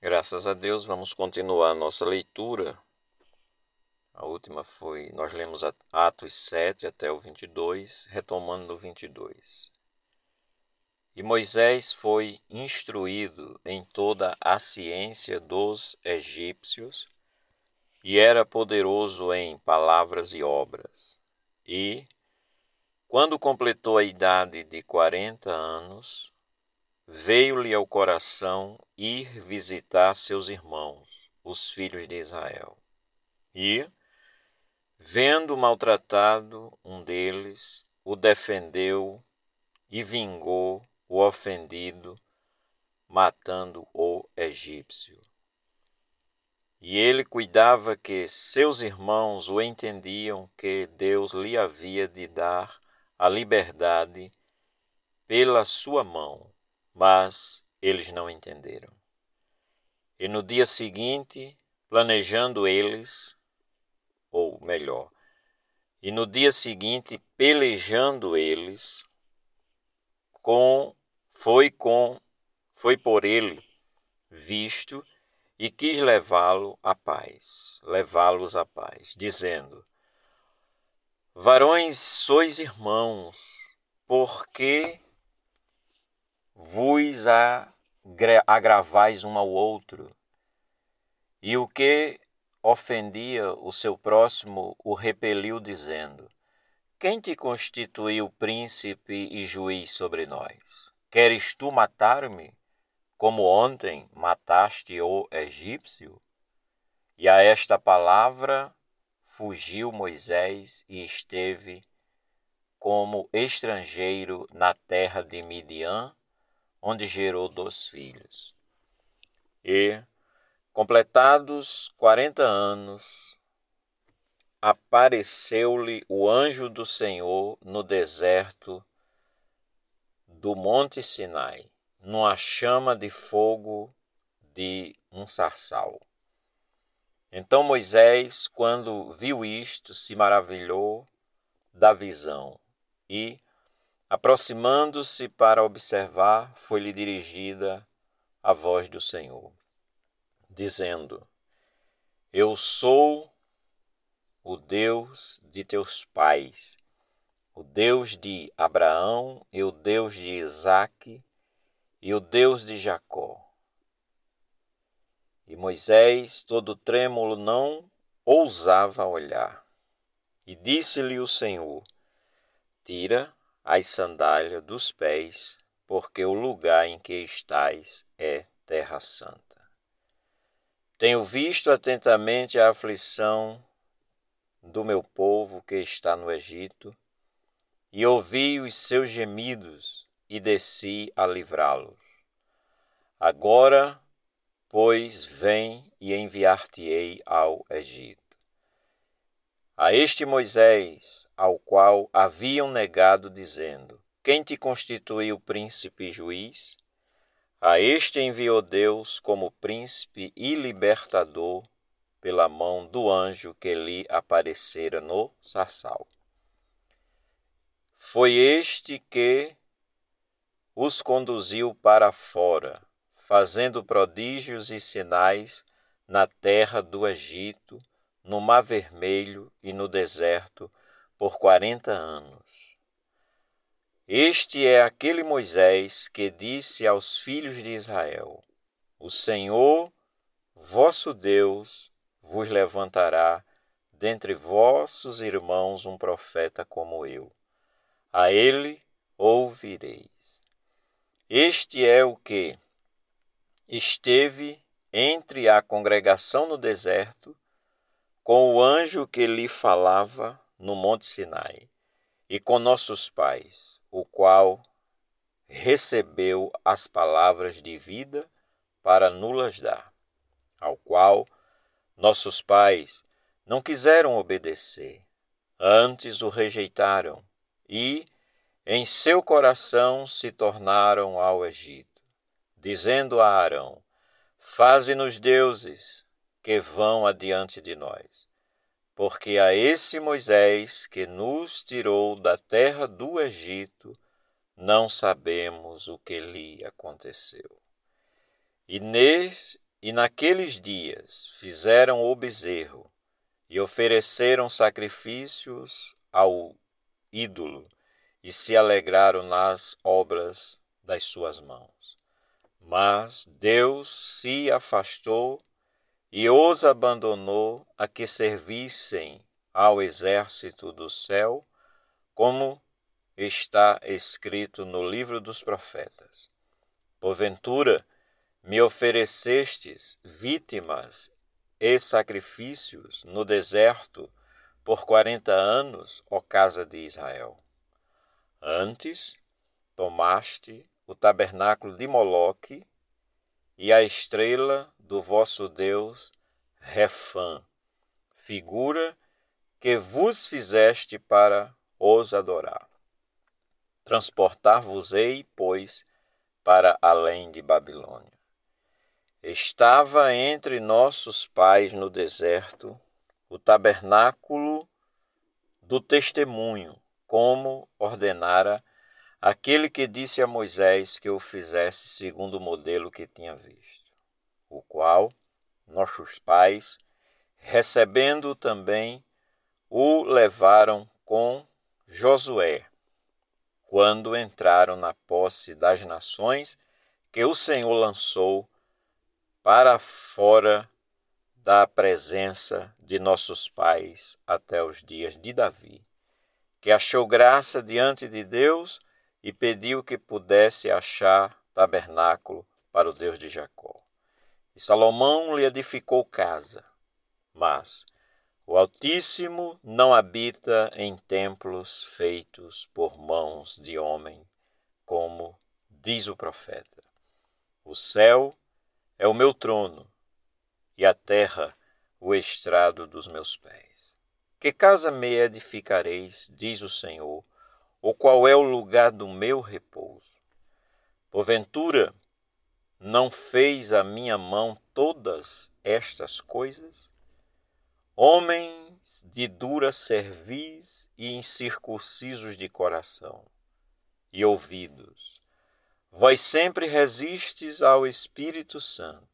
Graças a Deus, vamos continuar a nossa leitura. A última foi, nós lemos Atos 7 até o 22, retomando no 22. E Moisés foi instruído em toda a ciência dos egípcios e era poderoso em palavras e obras. E, quando completou a idade de quarenta anos, veio-lhe ao coração ir visitar seus irmãos, os filhos de Israel. E, vendo maltratado um deles, o defendeu e vingou o ofendido, matando o egípcio. E ele cuidava que seus irmãos o entendiam que Deus lhe havia de dar a liberdade pela sua mão mas eles não entenderam. E no dia seguinte, planejando eles, ou melhor, e no dia seguinte, pelejando eles, com foi com foi por ele visto e quis levá-lo à paz, levá-los à paz, dizendo: Varões, sois irmãos, porque vos agravais um ao outro. E o que ofendia o seu próximo o repeliu, dizendo: Quem te constituiu príncipe e juiz sobre nós? Queres tu matar-me, como ontem mataste o egípcio? E a esta palavra fugiu Moisés e esteve como estrangeiro na terra de Midian onde gerou dois filhos. E, completados quarenta anos, apareceu-lhe o anjo do Senhor no deserto do Monte Sinai, numa chama de fogo de um sarçal. Então Moisés, quando viu isto, se maravilhou da visão e Aproximando-se para observar, foi-lhe dirigida a voz do Senhor, dizendo: Eu sou o Deus de teus pais, o Deus de Abraão e o Deus de Isaque e o Deus de Jacó. E Moisés, todo trêmulo, não ousava olhar. E disse-lhe o Senhor: Tira as sandálias dos pés, porque o lugar em que estais é terra santa. Tenho visto atentamente a aflição do meu povo que está no Egito, e ouvi os seus gemidos, e desci a livrá-los. Agora, pois, vem e enviar-te-ei ao Egito a este Moisés, ao qual haviam negado, dizendo: Quem te constituiu príncipe e juiz? A este enviou Deus como príncipe e libertador pela mão do anjo que lhe aparecera no sarçal. Foi este que os conduziu para fora, fazendo prodígios e sinais na terra do Egito, no Mar Vermelho e no deserto por quarenta anos. Este é aquele Moisés que disse aos filhos de Israel: O Senhor, vosso Deus, vos levantará dentre vossos irmãos um profeta como eu. A ele ouvireis. Este é o que esteve entre a congregação no deserto com o anjo que lhe falava no Monte Sinai, e com nossos pais, o qual recebeu as palavras de vida para nulas dar, ao qual nossos pais não quiseram obedecer, antes o rejeitaram e em seu coração se tornaram ao Egito, dizendo a Arão: Faze-nos deuses que vão adiante de nós. Porque a esse Moisés que nos tirou da terra do Egito, não sabemos o que lhe aconteceu. E, e naqueles dias fizeram o bezerro e ofereceram sacrifícios ao ídolo e se alegraram nas obras das suas mãos. Mas Deus se afastou e os abandonou a que servissem ao exército do céu, como está escrito no livro dos profetas. Porventura, me oferecestes vítimas e sacrifícios no deserto por quarenta anos, ó casa de Israel. Antes, tomaste o tabernáculo de Moloque e a estrela do vosso Deus, Refã, figura que vos fizeste para os adorar. Transportar-vos-ei, pois, para além de Babilônia. Estava entre nossos pais no deserto o tabernáculo do testemunho, como ordenara aquele que disse a Moisés que o fizesse segundo o modelo que tinha visto o qual nossos pais, recebendo também, o levaram com Josué, quando entraram na posse das nações que o Senhor lançou para fora da presença de nossos pais até os dias de Davi, que achou graça diante de Deus e pediu que pudesse achar tabernáculo para o Deus de Jacó. E Salomão lhe edificou casa. Mas o Altíssimo não habita em templos feitos por mãos de homem, como diz o profeta. O céu é o meu trono e a terra o estrado dos meus pés. Que casa me edificareis, diz o Senhor, ou qual é o lugar do meu repouso? Porventura não fez a minha mão todas estas coisas? Homens de dura cerviz e incircuncisos de coração e ouvidos, vós sempre resistes ao Espírito Santo.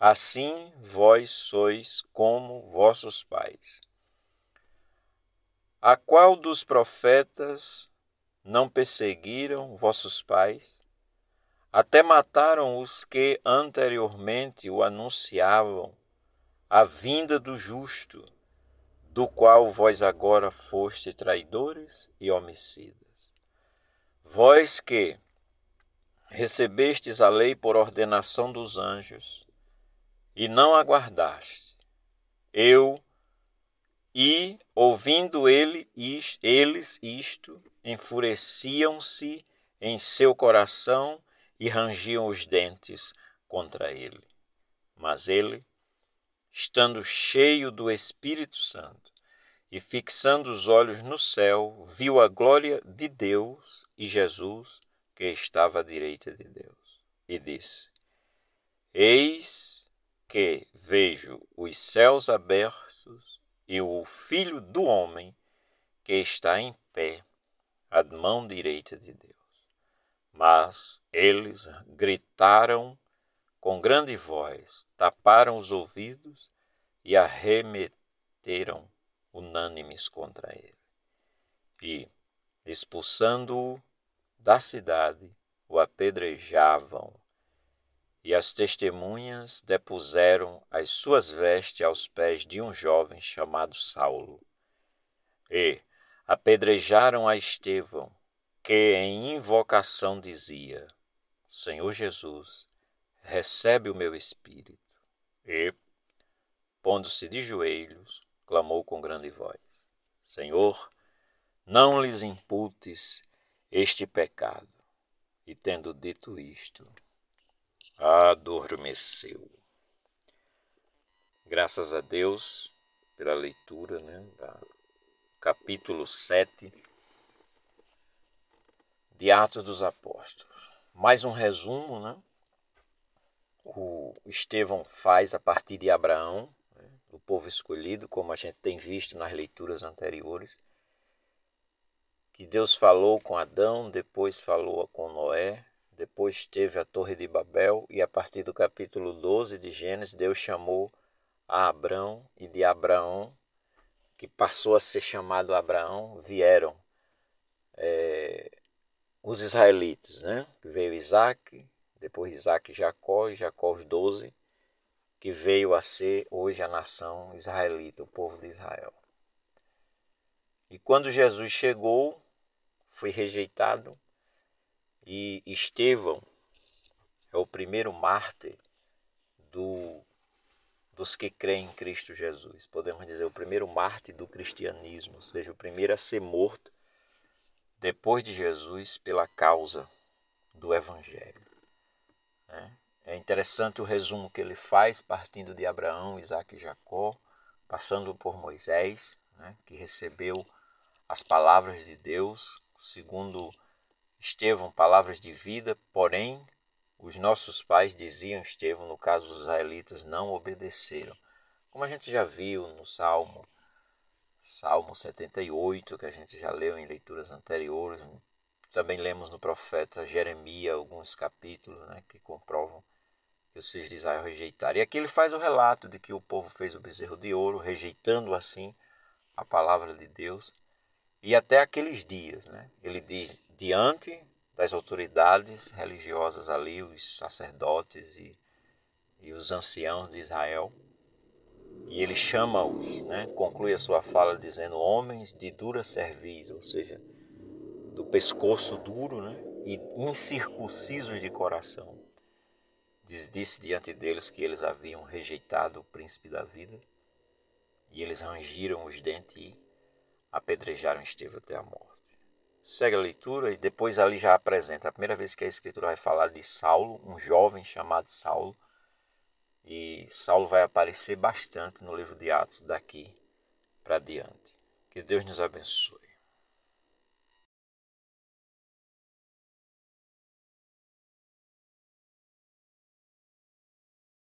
Assim vós sois como vossos pais. A qual dos profetas não perseguiram vossos pais? Até mataram os que anteriormente o anunciavam, a vinda do justo, do qual vós agora foste traidores e homicidas. Vós que recebestes a lei por ordenação dos anjos e não aguardaste, eu e, ouvindo ele, eles isto, enfureciam-se em seu coração e rangiam os dentes contra ele. Mas ele, estando cheio do Espírito Santo e fixando os olhos no céu, viu a glória de Deus e Jesus que estava à direita de Deus, e disse: Eis que vejo os céus abertos e o Filho do Homem que está em pé à mão direita de Deus. Mas eles gritaram com grande voz, taparam os ouvidos e arremeteram unânimes contra ele. E, expulsando-o da cidade, o apedrejavam. E as testemunhas depuseram as suas vestes aos pés de um jovem chamado Saulo. E apedrejaram a Estevão, que em invocação dizia: Senhor Jesus, recebe o meu espírito. E, pondo-se de joelhos, clamou com grande voz: Senhor, não lhes imputes este pecado. E tendo dito isto, adormeceu. Graças a Deus pela leitura né, da capítulo 7 de Atos dos Apóstolos. Mais um resumo, né? O Estevão faz a partir de Abraão, né? o povo escolhido, como a gente tem visto nas leituras anteriores, que Deus falou com Adão, depois falou com Noé, depois teve a Torre de Babel, e a partir do capítulo 12 de Gênesis, Deus chamou a Abrão, e de Abraão, que passou a ser chamado Abraão, vieram é, os israelitas, né? Que veio Isaac, depois Isaac e Jacó, e Jacó os doze, que veio a ser hoje a nação israelita, o povo de Israel. E quando Jesus chegou, foi rejeitado, e Estevão é o primeiro mártir do, dos que creem em Cristo Jesus. Podemos dizer, o primeiro mártir do cristianismo, ou seja, o primeiro a ser morto depois de Jesus pela causa do Evangelho. Né? É interessante o resumo que ele faz partindo de Abraão, Isaac e Jacó, passando por Moisés, né, que recebeu as palavras de Deus, segundo Estevão, palavras de vida, porém os nossos pais diziam, Estevão, no caso os israelitas, não obedeceram. Como a gente já viu no Salmo Salmo 78, que a gente já leu em leituras anteriores. Também lemos no profeta Jeremias alguns capítulos né, que comprovam que os filhos de Israel rejeitaram. E aqui ele faz o relato de que o povo fez o bezerro de ouro, rejeitando assim a palavra de Deus. E até aqueles dias, né? ele diz, diante das autoridades religiosas ali, os sacerdotes e, e os anciãos de Israel, e ele chama-os, né? conclui a sua fala dizendo: homens de dura cerviz, ou seja, do pescoço duro né? e incircuncisos de coração. Diz, disse diante deles que eles haviam rejeitado o príncipe da vida, e eles rangiram os dentes e apedrejaram Estevão até a morte. Segue a leitura e depois ali já apresenta. A primeira vez que a escritura vai falar de Saulo, um jovem chamado Saulo, e Saulo vai aparecer bastante no livro de Atos daqui para diante. Que Deus nos abençoe.